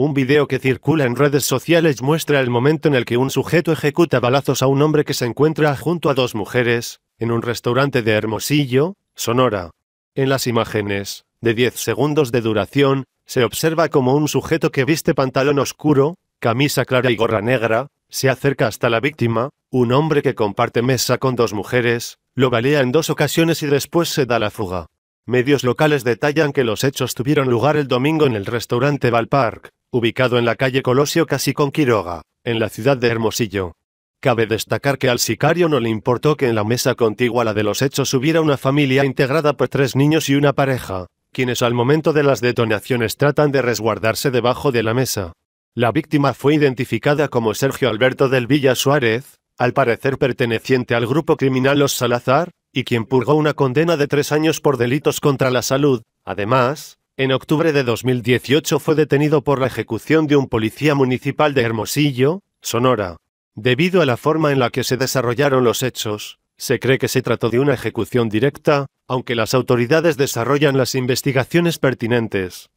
Un video que circula en redes sociales muestra el momento en el que un sujeto ejecuta balazos a un hombre que se encuentra junto a dos mujeres, en un restaurante de Hermosillo, Sonora. En las imágenes, de 10 segundos de duración, se observa como un sujeto que viste pantalón oscuro, camisa clara y gorra negra, se acerca hasta la víctima, un hombre que comparte mesa con dos mujeres, lo balea en dos ocasiones y después se da la fuga. Medios locales detallan que los hechos tuvieron lugar el domingo en el restaurante Valpark ubicado en la calle Colosio casi con Quiroga, en la ciudad de Hermosillo. Cabe destacar que al sicario no le importó que en la mesa contigua a la de los hechos hubiera una familia integrada por tres niños y una pareja, quienes al momento de las detonaciones tratan de resguardarse debajo de la mesa. La víctima fue identificada como Sergio Alberto del Villa Suárez, al parecer perteneciente al grupo criminal Los Salazar, y quien purgó una condena de tres años por delitos contra la salud. Además, en octubre de 2018 fue detenido por la ejecución de un policía municipal de Hermosillo, Sonora. Debido a la forma en la que se desarrollaron los hechos, se cree que se trató de una ejecución directa, aunque las autoridades desarrollan las investigaciones pertinentes.